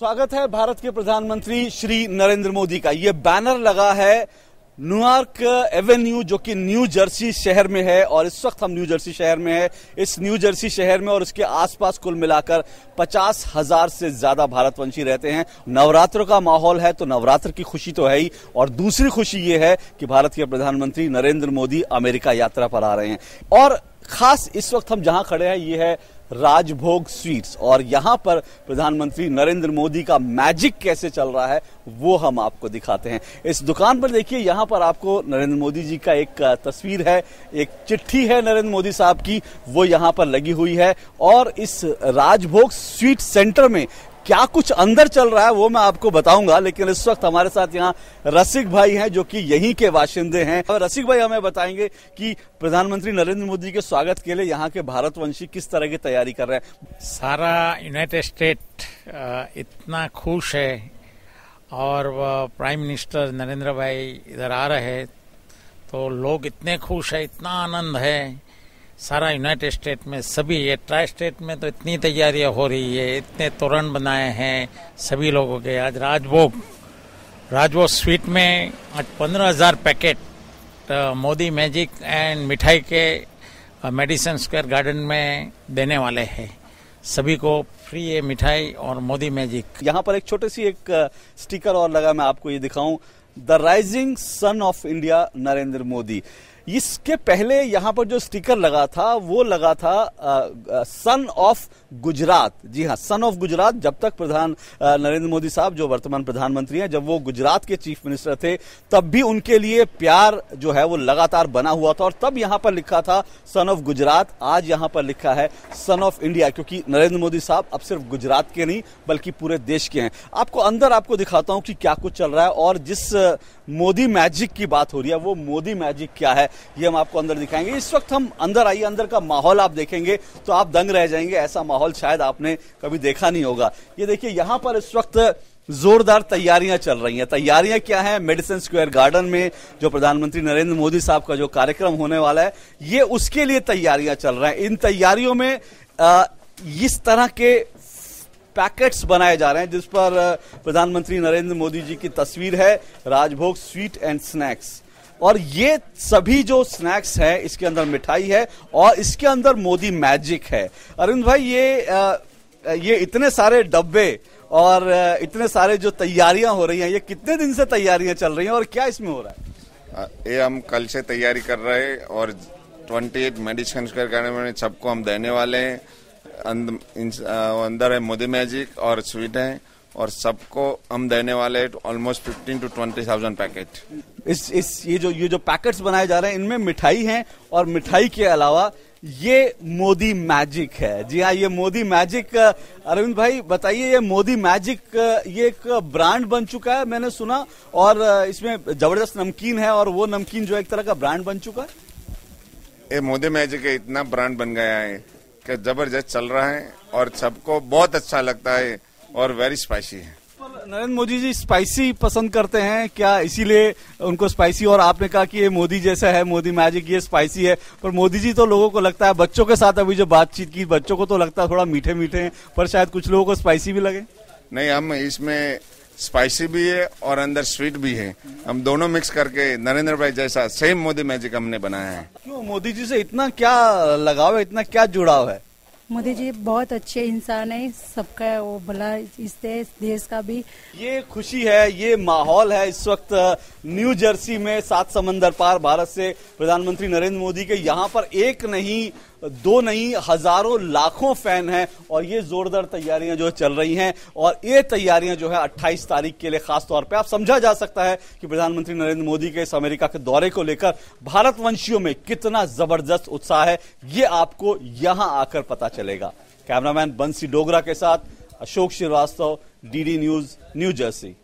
स्वागत है भारत के प्रधानमंत्री श्री नरेंद्र मोदी का ये बैनर लगा है न्यूयॉर्क एवेन्यू जो कि न्यू जर्सी शहर में है और इस वक्त हम न्यू जर्सी शहर में है इस न्यू जर्सी शहर में और इसके आसपास कुल मिलाकर पचास हजार से ज्यादा भारतवंशी रहते हैं नवरात्र का माहौल है तो नवरात्र की खुशी तो है ही और दूसरी खुशी ये है कि भारत के प्रधानमंत्री नरेंद्र मोदी अमेरिका यात्रा पर आ रहे हैं और खास इस वक्त हम जहां खड़े हैं ये है राजभोग स्वीट्स और यहाँ पर प्रधानमंत्री नरेंद्र मोदी का मैजिक कैसे चल रहा है वो हम आपको दिखाते हैं इस दुकान पर देखिए यहाँ पर आपको नरेंद्र मोदी जी का एक तस्वीर है एक चिट्ठी है नरेंद्र मोदी साहब की वो यहाँ पर लगी हुई है और इस राजभोग स्वीट सेंटर में क्या कुछ अंदर चल रहा है वो मैं आपको बताऊंगा लेकिन इस वक्त हमारे साथ यहाँ रसिक भाई हैं जो कि यहीं के बाशिंदे हैं और रसिक भाई हमें बताएंगे कि प्रधानमंत्री नरेंद्र मोदी के स्वागत के लिए यहाँ के भारतवंशी किस तरह की तैयारी कर रहे हैं सारा यूनाइटेड स्टेट इतना खुश है और प्राइम मिनिस्टर नरेंद्र भाई इधर आ रहे तो लोग इतने खुश है इतना आनंद है सारा यूनाइटेड स्टेट में सभी ये ट्राई स्टेट में तो इतनी तैयारियां हो रही है इतने तोरण बनाए हैं सभी लोगों के आज राजभोग राजभोग स्वीट में आज पंद्रह हजार पैकेट तो मोदी मैजिक एंड मिठाई के मेडिसन स्क्वायर गार्डन में देने वाले हैं सभी को फ्री है मिठाई और मोदी मैजिक यहाँ पर एक छोटे सी एक स्टिकर और लगा मैं आपको ये दिखाऊं the rising sun of India Narendra Modi इसके पहले यहाँ पर जो स्टिकर लगा था वो लगा था सन ऑफ गुजरात जी हाँ सन ऑफ गुजरात जब तक प्रधान नरेंद्र मोदी साहब जो वर्तमान प्रधानमंत्री हैं जब वो गुजरात के चीफ मिनिस्टर थे तब भी उनके लिए प्यार जो है वो लगातार बना हुआ था और तब यहाँ पर लिखा था सन ऑफ गुजरात आज यहाँ पर लिखा है सन ऑफ इंडिया क्योंकि नरेंद्र मोदी साहब अब सिर्फ गुजरात के नहीं बल्कि पूरे देश के हैं आपको अंदर आपको दिखाता हूँ कि क्या कुछ चल रहा है और जिस मोदी मैजिक की बात हो रही है वो मोदी मैजिक क्या है ये हम आपको अंदर दिखाएंगे इस वक्त हम अंदर आइए अंदर का माहौल आप देखेंगे तो आप दंग रह जाएंगे ऐसा माहौल शायद आपने कभी देखा नहीं होगा ये देखिए यहां पर इस वक्त जोरदार तैयारियां चल रही हैं तैयारियां क्या है मेडिसन स्क्वायर गार्डन में जो प्रधानमंत्री नरेंद्र मोदी साहब का जो कार्यक्रम होने वाला है ये उसके लिए तैयारियां चल रहा हैं इन तैयारियों में आ, इस तरह के पैकेट्स बनाए जा रहे हैं जिस पर प्रधानमंत्री नरेंद्र मोदी जी की तस्वीर है राजभोग स्वीट एंड स्नैक्स और ये सभी जो स्नैक्स हैं इसके अंदर मिठाई है और इसके अंदर मोदी मैजिक है अरविंद भाई ये ये इतने सारे डब्बे और इतने सारे जो तैयारियां हो रही हैं ये कितने दिन से तैयारियां चल रही हैं और क्या इसमें हो रहा है ये हम कल से तैयारी कर रहे हैं और ट्वेंटी एट मेडिसिन सबको हम देने वाले हैं अंदर है मोदी मैजिक और स्वीट है और सबको हम देने वाले almost fifteen to twenty thousand packet इस इस ये जो ये जो पैकेट्स बनाए जा रहे हैं इनमें मिठाई है और मिठाई के अलावा ये मोदी मैजिक है जी हाँ ये मोदी मैजिक अरविंद भाई बताइए ये मोदी मैजिक ये एक ब्रांड बन चुका है मैंने सुना और इसमें जबरदस्त नमकीन है और वो नमकीन जो एक तरह का ब्रांड बन चुका है ये मोदी मैजिक है इतना ब्रांड बन गया है जबरदस्त चल रहा है और सबको बहुत अच्छा लगता है और वेरी स्पाइसी है नरेंद्र मोदी जी स्पाइसी पसंद करते हैं क्या इसीलिए उनको स्पाइसी और आपने कहा कि ये मोदी जैसा है मोदी मैजिक ये स्पाइसी है पर मोदी जी तो लोगों को लगता है बच्चों के साथ अभी जो बातचीत की बच्चों को तो लगता है थोड़ा मीठे मीठे हैं पर शायद कुछ लोगों को स्पाइसी भी लगे नहीं हम इसमें स्पाइसी भी है और अंदर स्वीट भी है हम दोनों मिक्स करके नरेंद्र भाई जैसा सेम मोदी मैजिक हमने बनाया है क्यों मोदी जी से इतना क्या लगाव है इतना क्या जुड़ाव है मोदी जी बहुत अच्छे इंसान है सबका वो भला इस देश देश का भी ये खुशी है ये माहौल है इस वक्त न्यू जर्सी में सात समंदर पार भारत से प्रधानमंत्री नरेंद्र मोदी के यहाँ पर एक नहीं दो नहीं हजारों लाखों फैन हैं और ये जोरदार तैयारियां जो चल रही हैं और ये तैयारियां जो है 28 तारीख के लिए खास तौर पे आप समझा जा सकता है कि प्रधानमंत्री नरेंद्र मोदी के इस अमेरिका के दौरे को लेकर भारतवंशियों में कितना जबरदस्त उत्साह है ये आपको यहां आकर पता चलेगा कैमरामैन बंसी डोगरा के साथ Ashok Srivastava DD news New Jersey